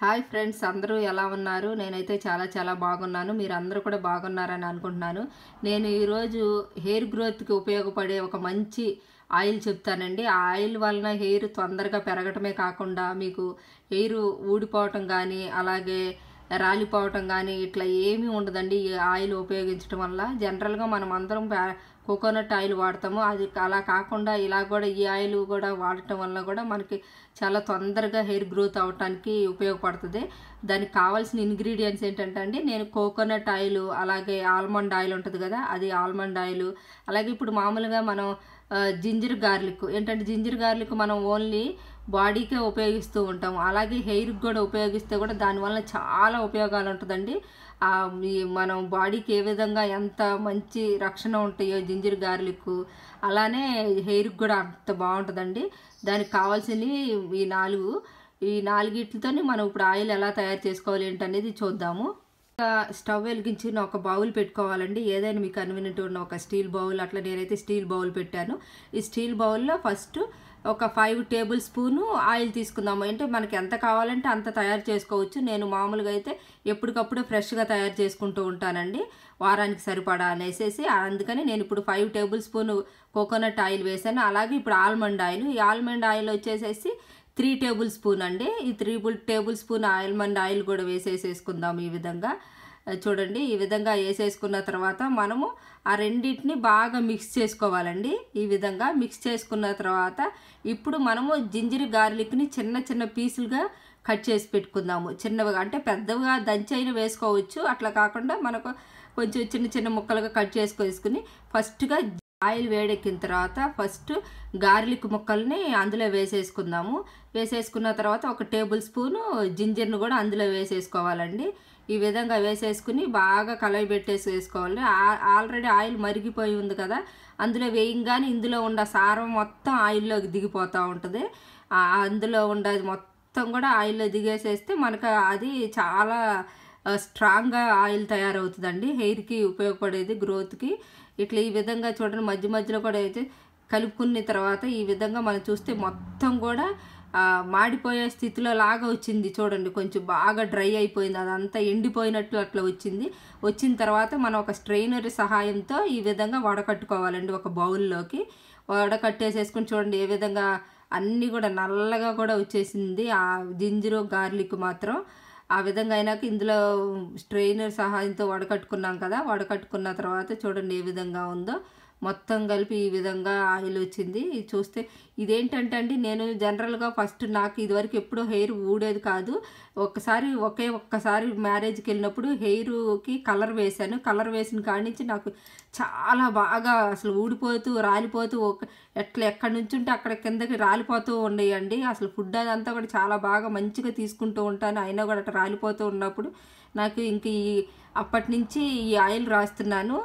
hi friends అందరూ ఎలా ఉన్నారు నేనైతే చాలా చాలా బాగున్నాను మీరు అందరూ కూడా బాగున్నారని అనుకుంటున్నాను నేను ఈరోజు హెయిర్ గ్రోత్కి ఉపయోగపడే ఒక మంచి ఆయిల్ చెప్తానండి ఆ ఆయిల్ వలన హెయిర్ తొందరగా పెరగటమే కాకుండా మీకు హెయిర్ ఊడిపోవటం కానీ అలాగే రాలిపోవటం కానీ ఇట్లా ఏమీ ఉండదండి ఈ ఆయిల్ ఉపయోగించడం వల్ల జనరల్గా మనం అందరం కోకోనట్ ఆయిల్ వాడతాము అది అలా కాకుండా ఇలా కూడా ఈ ఆయిల్ కూడా వాడటం వల్ల కూడా మనకి చాలా తొందరగా హెయిర్ గ్రోత్ అవటానికి ఉపయోగపడుతుంది దానికి కావాల్సిన ఇంగ్రీడియంట్స్ ఏంటంటే అండి నేను కోకోనట్ ఆయిల్ అలాగే ఆల్మండ్ ఆయిల్ ఉంటుంది కదా అది ఆల్మండ్ ఆయిల్ అలాగే ఇప్పుడు మామూలుగా మనం జింజర్ గార్లిక్ ఏంటంటే జింజర్ గార్లిక్ మనం ఓన్లీ బాడీకే ఉపయోగిస్తూ ఉంటాము అలాగే హెయిర్కి కూడా ఉపయోగిస్తే కూడా దానివల్ల చాలా ఉపయోగాలు ఉంటుందండి మనం బాడీకి ఏ విధంగా ఎంత మంచి రక్షణ ఉంటాయో జింజర్ గార్లిక్ అలానే హెయిర్కి కూడా అంత బాగుంటుందండి దానికి కావాల్సినవి ఈ నాలుగు ఈ నాలుగిట్లతోనే మనం ఇప్పుడు ఆయిల్ ఎలా తయారు చేసుకోవాలి ఏంటనేది చూద్దాము స్టవ్ వెలిగించి ఒక బౌల్ పెట్టుకోవాలండి ఏదైనా మీకు కన్వీనియంట్ ఉన్న ఒక స్టీల్ బౌల్ అట్లా నేనైతే స్టీల్ బౌల్ పెట్టాను ఈ స్టీల్ బౌల్లో ఫస్ట్ ఒక ఫైవ్ టేబుల్ స్పూను ఆయిల్ తీసుకుందాము అంటే మనకి ఎంత కావాలంటే అంత తయారు చేసుకోవచ్చు నేను మామూలుగా అయితే ఎప్పటికప్పుడు ఫ్రెష్గా తయారు చేసుకుంటూ ఉంటానండి వారానికి సరిపడా అనేసి అందుకని నేను ఇప్పుడు five tablespoon coconut oil వేసాను అలాగే ఇప్పుడు ఆల్మండ్ ఆయిల్ ఈ ఆల్మండ్ ఆయిల్ వచ్చేసేసి త్రీ టేబుల్ స్పూన్ అండి ఈ three tablespoon oil almond oil కూడా వేసేసేసుకుందాం ఈ విధంగా చూడండి ఈ విధంగా వేసేసుకున్న తర్వాత మనము ఆ రెండింటిని బాగా మిక్స్ చేసుకోవాలండి ఈ విధంగా మిక్స్ చేసుకున్న తర్వాత ఇప్పుడు మనము జింజర్ గార్లిక్ని చిన్న చిన్న పీసులుగా కట్ చేసి పెట్టుకుందాము చిన్నవిగా అంటే పెద్దగా దంచైన వేసుకోవచ్చు అట్లా కాకుండా మనకు కొంచెం చిన్న చిన్న ముక్కలుగా కట్ చేసుకోసుకుని ఫస్ట్గా ఆయిల్ వేడెక్కిన తర్వాత ఫస్ట్ గార్లిక్ ముక్కల్ని అందులో వేసేసుకుందాము వేసేసుకున్న తర్వాత ఒక టేబుల్ స్పూను జింజర్ను కూడా అందులో వేసేసుకోవాలండి ఈ విధంగా వేసేసుకుని బాగా కలవి పెట్టేసి వేసుకోవాలి ఆల్రెడీ ఆయిల్ మరిగిపోయి ఉంది కదా అందులో వేయంగానే ఇందులో ఉన్న సారం మొత్తం ఆయిల్లోకి దిగిపోతూ ఉంటుంది అందులో ఉండేది మొత్తం కూడా ఆయిల్లో దిగేసేస్తే మనకు అది చాలా స్ట్రాంగ్గా ఆయిల్ తయారవుతుందండి హెయిర్కి ఉపయోగపడేది గ్రోత్కి ఇట్లా ఈ విధంగా చూడండి మధ్య మధ్యలో కూడా అయితే కలుపుకున్న తర్వాత ఈ విధంగా మనం చూస్తే మొత్తం కూడా మాడిపోయే స్థితిలో లాగా వచ్చింది చూడండి కొంచెం బాగా డ్రై అయిపోయింది అదంతా ఎండిపోయినట్లు అట్లా వచ్చింది వచ్చిన తర్వాత మనం ఒక స్ట్రైనర్ సహాయంతో ఈ విధంగా వడకట్టుకోవాలండి ఒక బౌల్లోకి వడకట్టేసేసుకుని చూడండి ఏ విధంగా అన్నీ కూడా నల్లగా కూడా వచ్చేసింది ఆ జింజరు గార్లిక్ మాత్రం ఆ విధంగా అయినాక ఇందులో స్ట్రెయినర్ సహాయంతో వడకట్టుకున్నాం కదా వడకట్టుకున్న తర్వాత చూడండి ఏ విధంగా ఉందో మొత్తం కలిపి ఈ విధంగా ఆయిల్ వచ్చింది చూస్తే ఇదేంటంటే అండి నేను జనరల్గా ఫస్ట్ నాకు ఇదివరకు ఎప్పుడూ హెయిర్ ఊడేది కాదు ఒకసారి ఒకే ఒక్కసారి మ్యారేజ్కి వెళ్ళినప్పుడు హెయిర్కి కలర్ వేశాను కలర్ వేసిన కానించి నాకు చాలా బాగా అసలు ఊడిపోతూ రాలిపోతూ ఒక ఎట్లా ఎక్కడి నుంచి ఉంటే అక్కడ కిందకి రాలిపోతూ ఉండేయండి అసలు ఫుడ్ అదంతా కూడా చాలా బాగా మంచిగా తీసుకుంటూ ఉంటాను అయినా కూడా అట్లా రాలిపోతూ ఉన్నప్పుడు నాకు ఇంక ఈ అప్పటి నుంచి ఈ ఆయిల్ రాస్తున్నాను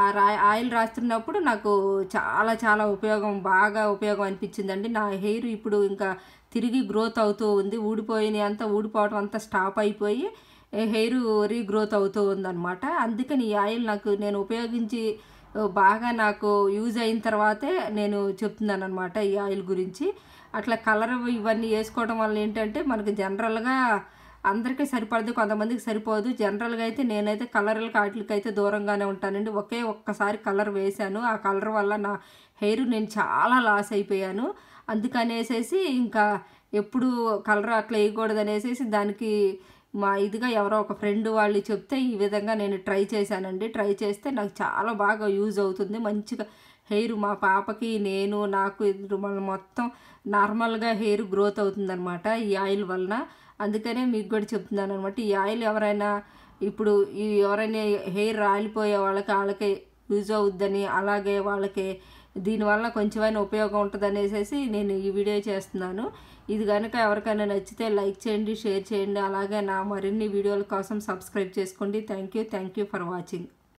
ఆ రా ఆయిల్ రాస్తున్నప్పుడు నాకు చాలా చాలా ఉపయోగం బాగా ఉపయోగం అనిపించిందండి నా హెయిర్ ఇప్పుడు ఇంకా తిరిగి గ్రోత్ అవుతూ ఉంది ఊడిపోయిన అంతా ఊడిపోవడం అంతా స్టాప్ అయిపోయి హెయిర్ రీగ్రోత్ అవుతూ ఉందన్నమాట అందుకని ఈ ఆయిల్ నాకు నేను ఉపయోగించి బాగా నాకు యూజ్ అయిన తర్వాతే నేను చెప్తున్నాను అనమాట ఈ ఆయిల్ గురించి అట్లా కలర్ ఇవన్నీ వేసుకోవడం వల్ల ఏంటంటే మనకు జనరల్గా అందరికీ సరిపడదు కొంతమందికి సరిపోదు జనరల్గా అయితే నేనైతే కలర్లకి అయితే దూరంగానే ఉంటానండి ఒకే ఒక్కసారి కలర్ వేశాను ఆ కలర్ వల్ల నా హెయిర్ నేను చాలా లాస్ అయిపోయాను అందుకనేసేసి ఇంకా ఎప్పుడు కలర్ అట్లా వేయకూడదు అనేసేసి దానికి మా ఇదిగా ఎవరో ఒక ఫ్రెండ్ వాళ్ళు చెప్తే ఈ విధంగా నేను ట్రై చేశానండి ట్రై చేస్తే నాకు చాలా బాగా యూజ్ అవుతుంది మంచిగా హెయిర్ మా పాపకి నేను నాకు ఇద్దరు మొత్తం నార్మల్గా హెయిర్ గ్రోత్ అవుతుందనమాట ఈ ఆయిల్ వలన అందుకనే మీకు కూడా చెప్తున్నాను అనమాట ఈ ఆయిల్ ఎవరైనా ఇప్పుడు ఈ ఎవరైనా హెయిర్ రాలిపోయే వాళ్ళకి వాళ్ళకి యూజ్ అవుద్దని అలాగే వాళ్ళకి దీనివల్ల కొంచెమైనా ఉపయోగం ఉంటుంది అనేసి నేను ఈ వీడియో చేస్తున్నాను ఇది కనుక ఎవరికైనా నచ్చితే లైక్ చేయండి షేర్ చేయండి అలాగే నా మరిన్ని వీడియోల కోసం సబ్స్క్రైబ్ చేసుకోండి thank you thank you for watching